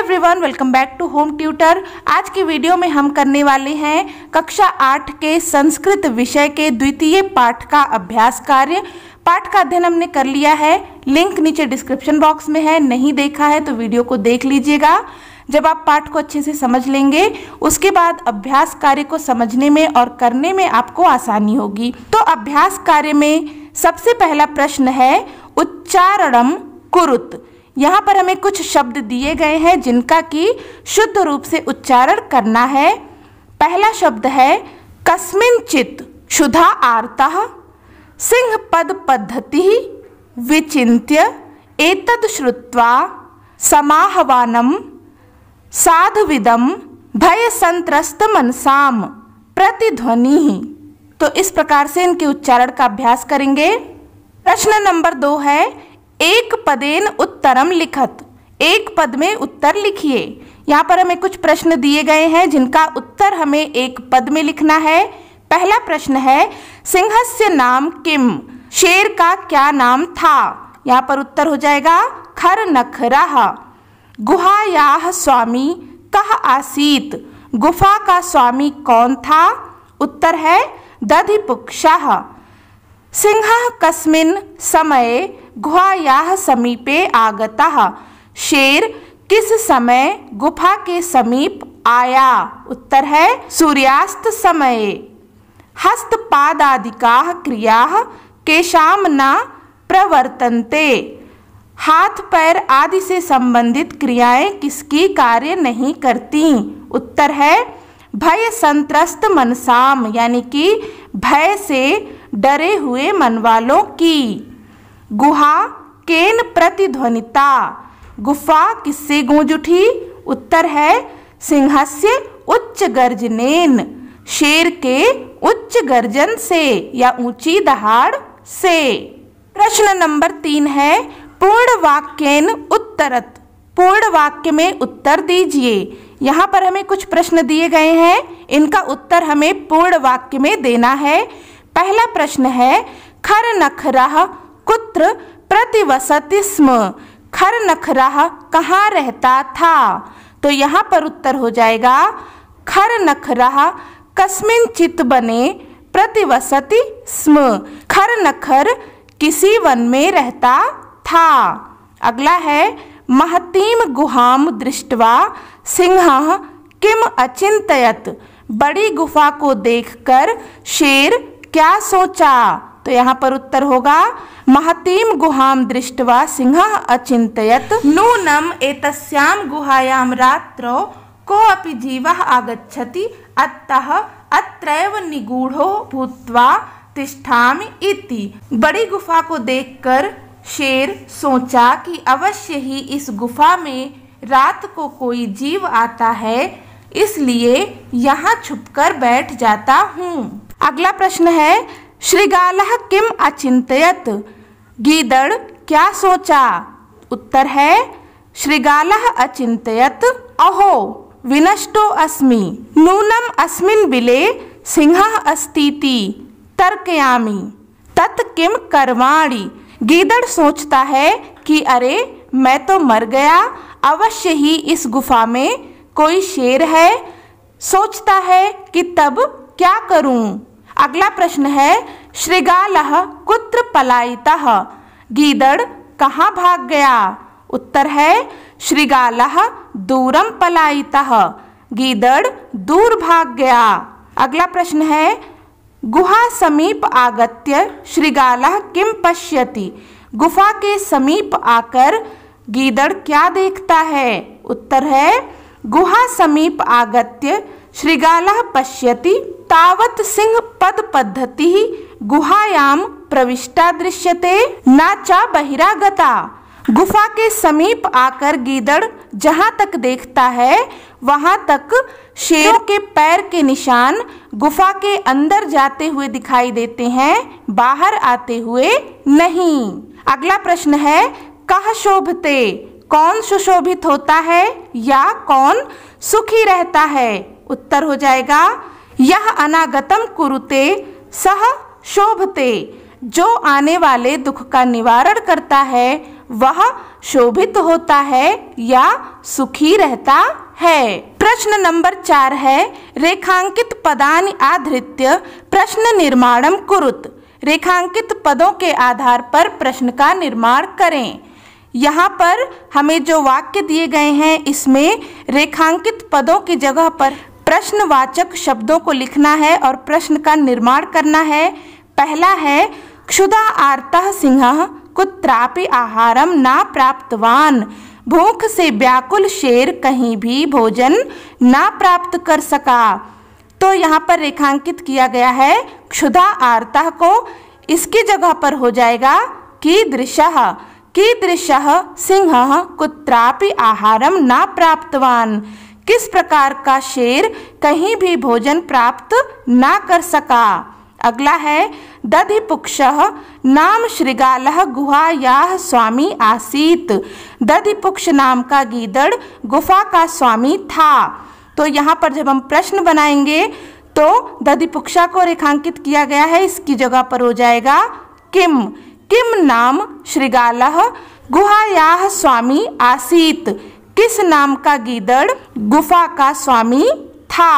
everyone welcome back to home tutor आज की video में हम करने वाले हैं कक्षा आठ के संस्कृत विषय के द्वितीय पाठ का अभ्यास कार्य पाठ का अध्ययन हमने कर लिया है लिंक नीचे डिस्क्रिप्शन बॉक्स में है नहीं देखा है तो वीडियो को देख लीजिएगा जब आप पाठ को अच्छे से समझ लेंगे उसके बाद अभ्यास कार्य को समझने में और करने में आपको आसानी होगी तो अभ्यास कार्य में सबसे पहला प्रश्न है उच्चारणम कुरुत यहाँ पर हमें कुछ शब्द दिए गए हैं जिनका कि शुद्ध रूप से उच्चारण करना है पहला शब्द है कस्मिंचित क्षुधा आर्ता सिंह पद पद्धति विचिन्त्य एतद श्रुत्वा समाहवानम साधुविदम भय संत्रस्त मनसाम प्रतिध्वनि तो इस प्रकार से इनके उच्चारण का अभ्यास करेंगे प्रश्न नंबर दो है एक पदेन उत्तरम लिखत एक पद में उत्तर लिखिए यहाँ पर हमें कुछ प्रश्न दिए गए हैं जिनका उत्तर हमें एक पद में लिखना है पहला प्रश्न है सिंहस्य नाम किम शेर का क्या नाम था यहाँ पर उत्तर हो जाएगा खर नखरा गुहायाह स्वामी कह आसीत गुफा का स्वामी कौन था उत्तर है दधिपुक्षा सिंह कस्मिन समय गुहाया समीपे आगता शेर किस समय गुफा के समीप आया उत्तर है सूर्यास्त समये हस्तपादादिकाः क्रिया केशाम न प्रवर्तन्ते हाथ पैर आदि से संबंधित क्रियाएं किसकी कार्य नहीं करती उत्तर है भय संत्रस्त मनसाम यानी कि भय से डरे हुए मन वालों की गुहा केन प्रतिध्वनिता गुफा किससे गूंज उठी उत्तर है सिंहस्य उच्च गर्जनेन शेर के उच्च गर्जन से या ऊंची दहाड़ से प्रश्न नंबर तीन है पूर्ण वाक्यन उत्तरत पूर्ण वाक्य में उत्तर दीजिए यहाँ पर हमें कुछ प्रश्न दिए गए हैं इनका उत्तर हमें पूर्ण वाक्य में देना है पहला प्रश्न है खर नखरा कुत्र प्रतिवसति स्म खर नखराह कहाँ रहता था तो यहाँ पर उत्तर हो जाएगा खर नखराह कस्मिन चित बने प्रतिवसति स्म खर नखर किसी वन में रहता था अगला है महतीम गुहाम दृष्टवा सिंह किम अचिंतयत बड़ी गुफा को देखकर शेर क्या सोचा तो यहाँ पर उत्तर होगा महतीम गुहाम दृष्टवा सिंह अचिंतयत नूनम एतस्याम गुहायाम रात्रो को अपि जीव आगछति अतः अत्र निगूढ़ो भूतवा तिष्ठामि इति बड़ी गुफा को देखकर शेर सोचा कि अवश्य ही इस गुफा में रात को कोई जीव आता है इसलिए यहाँ छुपकर बैठ जाता हूँ अगला प्रश्न है श्रीगाल किम अचिंतयत गीदड़ क्या सोचा उत्तर है श्रीगाल अचिंतयत अहो विनष्टो अस्मि नूनम अस्मिन बिले सिंह अस्तीति तर्कयामी तत् किम करवाणी गीदड़ सोचता है कि अरे मैं तो मर गया अवश्य ही इस गुफा में कोई शेर है सोचता है कि तब क्या करूं अगला प्रश्न है श्रृगाल कुत्र पलायिता गीदड़ कहाँ भाग गया उत्तर है श्रृगाल दूरम पलायिता गीदड़ दूर भाग गया अगला प्रश्न है गुहा समीप आगत्य श्रृगाल किम पश्यति गुफा के समीप आकर गीदड़ क्या देखता है उत्तर है गुहा समीप आगत्य श्रृगाल पश्यति तावत सिंह पद पद्धति गुहायाम प्रविष्टा दृश्यते न च बहिरागता गुफा के समीप आकर गीदड़ जहाँ तक देखता है वहाँ तक शेरों के पैर के निशान गुफा के अंदर जाते हुए दिखाई देते हैं बाहर आते हुए नहीं अगला प्रश्न है कह शोभते कौन सुशोभित होता है या कौन सुखी रहता है उत्तर हो जाएगा यह अनागतम कुरुते सह शोभते जो आने वाले दुख का निवारण करता है वह शोभित होता है या सुखी रहता है प्रश्न नंबर चार है रेखांकित पदान आधृत्य प्रश्न निर्माणम कुरुत रेखांकित पदों के आधार पर प्रश्न का निर्माण करें यहाँ पर हमें जो वाक्य दिए गए हैं इसमें रेखांकित पदों की जगह पर प्रश्नवाचक शब्दों को लिखना है और प्रश्न का निर्माण करना है पहला है क्षुदा आर्ता सिंह कुत्रापि आहारम ना प्राप्तवान भूख से व्याकुल शेर कहीं भी भोजन ना प्राप्त कर सका तो यहाँ पर रेखांकित किया गया है क्षुधा आर्ता को इसकी जगह पर हो जाएगा की दृश्य की दृश्य सिंह कुत्रापि आहारम ना प्राप्तवान किस प्रकार का शेर कहीं भी भोजन प्राप्त ना कर सका अगला है दधिपुक्ष नाम श्रृगाल गुहाया स्वामी आसीत दधिपुक्ष नाम का गीदड़ गुफा का स्वामी था तो यहाँ पर जब हम प्रश्न बनाएंगे तो दधिपुक्षा को रेखांकित किया गया है इसकी जगह पर हो जाएगा किम किम नाम श्रृगाल गुहाया स्वामी आसीत किस नाम का गीदड़ गुफा का स्वामी था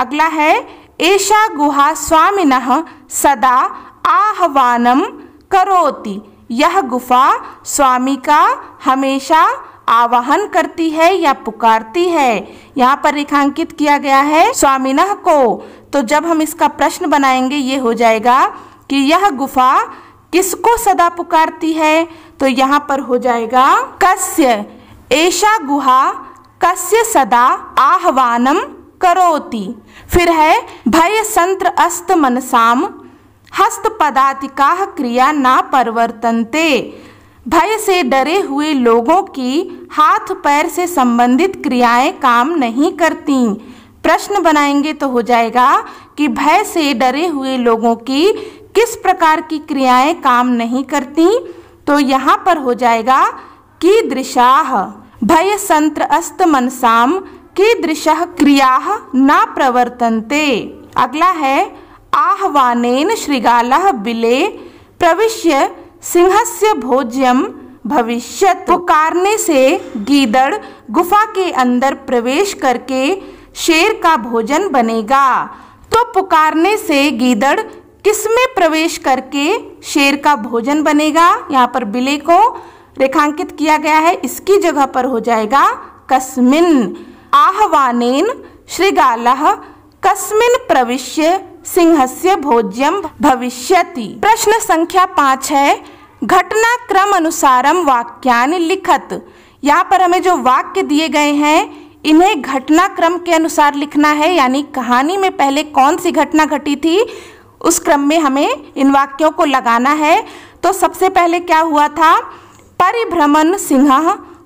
अगला है ऐशा गुहा स्वामिन सदा आह्वानम करोति यह गुफा स्वामी का हमेशा आवाहन करती है या पुकारती है यहाँ पर रेखांकित किया गया है स्वामिनह को तो जब हम इसका प्रश्न बनाएंगे ये हो जाएगा कि यह गुफा किसको सदा पुकारती है तो यहाँ पर हो जाएगा कस्य ऐसा गुहा कस्य सदा आह्वानम करोति फिर है भय संत्र अस्त मनसाम हस्त पदातिका क्रिया ना परिवर्तनते भय से डरे हुए लोगों की हाथ पैर से संबंधित क्रियाएं काम नहीं करती प्रश्न बनाएंगे तो हो जाएगा कि भय से डरे हुए लोगों की किस प्रकार की क्रियाएं काम नहीं करती तो यहाँ पर हो जाएगा की दृशाह भय भयसंत्रस्त मनसाम कीदृश क्रिया न प्रवर्तन्ते अगला है आह्वानेन श्रृगाल बिले प्रविश्य सिंहस्य भोज्यम भविष्य पुकारने से गीदड़ गुफा के अंदर प्रवेश करके शेर का भोजन बनेगा तो पुकारने से गीदड़ किसमें प्रवेश करके शेर का भोजन बनेगा यहाँ पर बिले को रेखांकित किया गया है इसकी जगह पर हो जाएगा कस्मिन आह्वानेन श्रीगाल कस्मिन प्रविश्य सिंहस्य भोज्यम भविष्यति प्रश्न संख्या पाँच है घटना क्रम अनुसारम वाक्यान लिखत यहाँ पर हमें जो वाक्य दिए गए हैं इन्हें घटना क्रम के अनुसार लिखना है यानी कहानी में पहले कौन सी घटना घटी थी उस क्रम में हमें इन वाक्यों को लगाना है तो सबसे पहले क्या हुआ था परिभ्रमन सिंह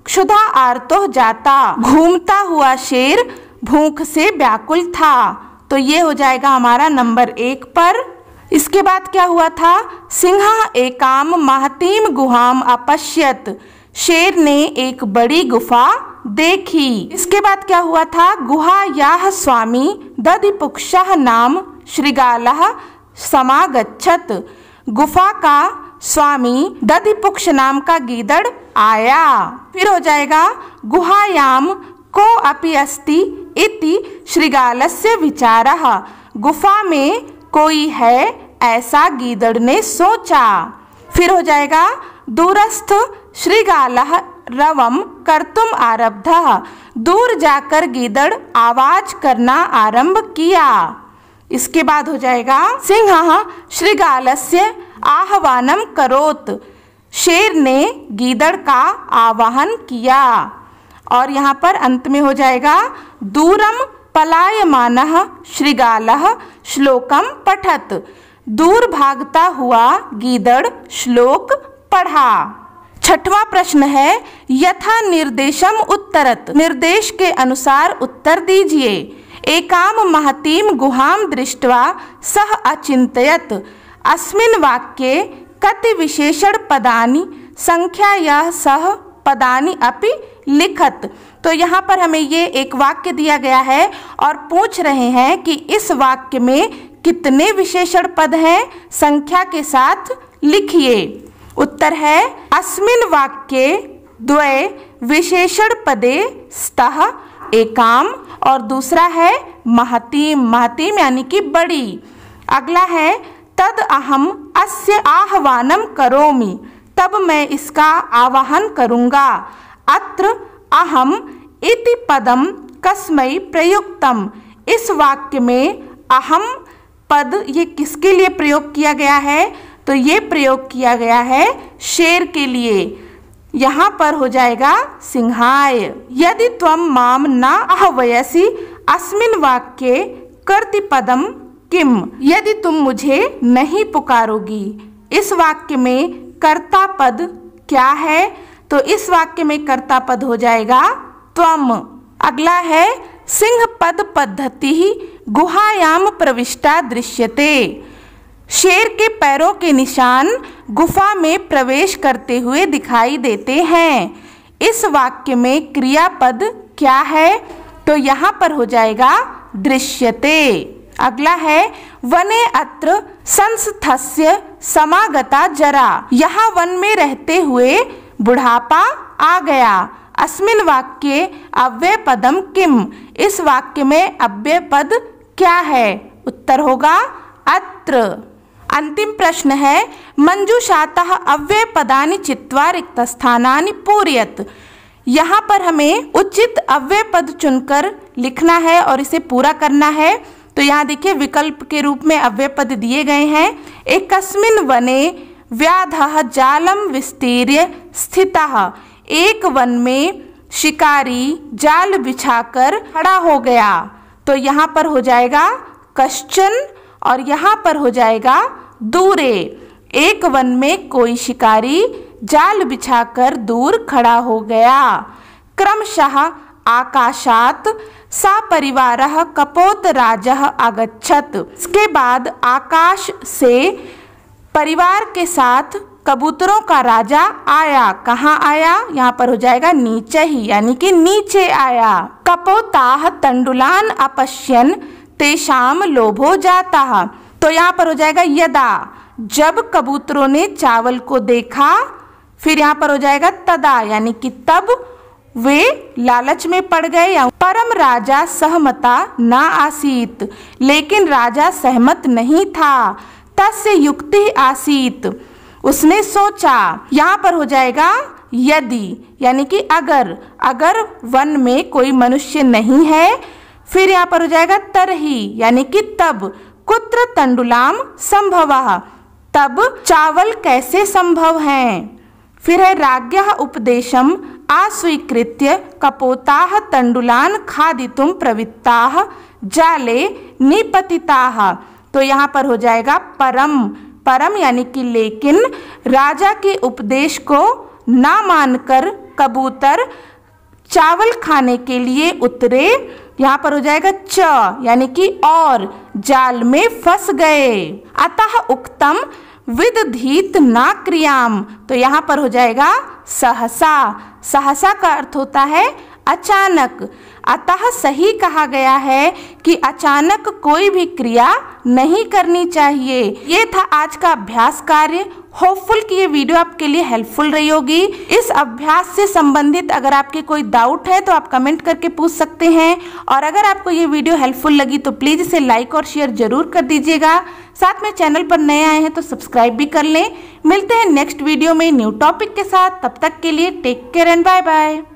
क्षुधा आर्तो जाता घूमता हुआ शेर भूख से व्याकुल था तो ये हो जाएगा हमारा नंबर एक पर इसके बाद क्या हुआ था सिंह एकाम महतीम गुहाम अपश्यत शेर ने एक बड़ी गुफा देखी इसके बाद क्या हुआ था गुहा याह स्वामी दधिपुक्ष नाम श्रीगाल समागच्छत गुफा का स्वामी दधिपुक्ष नाम का गीदड़ आया फिर हो जाएगा गुहायाम को अपि अस्ति इति श्रीगालस्य विचारः गुफा में कोई है ऐसा गीदड़ ने सोचा फिर हो जाएगा दूरस्थ श्रीगाल रवम कर्तुम आरब्ध दूर जाकर गीदड़ आवाज करना आरंभ किया इसके बाद हो जाएगा सिंह श्रीगालस्य आह्वानम करोत शेर ने गीदड़ का आवाहन किया और यहाँ पर अंत में हो जाएगा दूरम पलायमान श्रीगाल श्लोकम पठत दूर भागता हुआ गीदड़ श्लोक पढ़ा छठवां प्रश्न है यथा निर्देशम उत्तरत निर्देश के अनुसार उत्तर दीजिए एकाम महतीम गुहाम दृष्टवा सह अचिंतयत अस्मिन् वाक्ये कति विशेषणपदानि संख्यायाः सह पदानि अपि लिखत तो यहाँ पर हमें ये एक वाक्य दिया गया है और पूछ रहे हैं कि इस वाक्य में कितने विशेषण पद हैं संख्या के साथ लिखिए उत्तर है अस्मिन वाक्य द्वय विशेषण पदे स्तः एकाम और दूसरा है महतीम महतीम यानी कि बड़ी अगला है तद अहम अस्य आह्वानम करोमि तब मैं इसका आवाहन करूँगा अत्र अहम इति पदम कस्मै प्रयुक्तम इस वाक्य में अहम पद ये किसके लिए प्रयोग किया गया है तो ये प्रयोग किया गया है शेर के लिए यहाँ पर हो जाएगा सिंहाय यदि तम माम न आहवयसी अस्मिन वाक्य कर्तिपदम किम यदि तुम मुझे नहीं पुकारोगी इस वाक्य में कर्ता पद क्या है तो इस वाक्य में कर्ता पद हो जाएगा त्वम अगला है सिंह पद पद्धति गुहायाम प्रविष्टा दृश्यते शेर के पैरों के निशान गुफा में प्रवेश करते हुए दिखाई देते हैं इस वाक्य में क्रियापद क्या है तो यहाँ पर हो जाएगा दृश्यते अगला है वने अत्र संस्थस्य समागता जरा यहाँ वन में रहते हुए बुढ़ापा आ गया अस्मिन वाक्य अव्यय पदम किम इस वाक्य में अव्यय पद क्या है उत्तर होगा अत्र अंतिम प्रश्न है मंजूषातः अव्यय पदानि चित्वा रिक्त स्थानानि पूरयत यहाँ पर हमें उचित अव्यय पद चुनकर लिखना है और इसे पूरा करना है तो यहाँ देखिए विकल्प के रूप में अव्यय पद दिए गए हैं एक वने व्याध जालम विस्तीर्य स्थित एक वन में शिकारी जाल बिछाकर खड़ा हो गया तो यहाँ पर हो जाएगा कश्चन और यहाँ पर हो जाएगा दूरे एक वन में कोई शिकारी जाल बिछाकर दूर खड़ा हो गया क्रमशः आकाशात कपोत राज आगछत इसके बाद आकाश से परिवार के साथ कबूतरों का राजा आया कहाँ आया यहाँ पर हो जाएगा नीचे ही यानी कि नीचे आया कपोताह तंडुलान अपश्यन तेषाम लोभो जाता तो यहाँ पर हो जाएगा यदा जब कबूतरों ने चावल को देखा फिर यहाँ पर हो जाएगा तदा यानी कि तब वे लालच में पड़ गए परम राजा सहमता न आसीत लेकिन राजा सहमत नहीं था तस्य युक्ति आसीत उसने सोचा यहाँ पर हो जाएगा यदि यानी कि अगर अगर वन में कोई मनुष्य नहीं है फिर यहाँ पर हो जाएगा तरही यानी कि तब कुत्र तंडुलाम संभव तब चावल कैसे संभव हैं फिर है राज उपदेश आस्वीकृत कपोता तंडुला खादि प्रवृत्ता जाले निपतिता तो यहाँ पर हो जाएगा परम परम यानी कि लेकिन राजा के उपदेश को ना मानकर कबूतर चावल खाने के लिए उतरे यहाँ पर हो जाएगा च यानी कि और जाल में फंस गए अतः उक्तम विदधीत ना क्रियाम तो यहाँ पर हो जाएगा सहसा सहसा का अर्थ होता है अचानक अतः सही कहा गया है कि अचानक कोई भी क्रिया नहीं करनी चाहिए ये था आज का अभ्यास कार्य होपफुल कि ये वीडियो आपके लिए हेल्पफुल रही होगी इस अभ्यास से संबंधित अगर आपके कोई डाउट है तो आप कमेंट करके पूछ सकते हैं और अगर आपको ये वीडियो हेल्पफुल लगी तो प्लीज़ इसे लाइक और शेयर जरूर कर दीजिएगा साथ में चैनल पर नए आए हैं तो सब्सक्राइब भी कर लें मिलते हैं नेक्स्ट वीडियो में न्यू टॉपिक के साथ तब तक के लिए take care and bye bye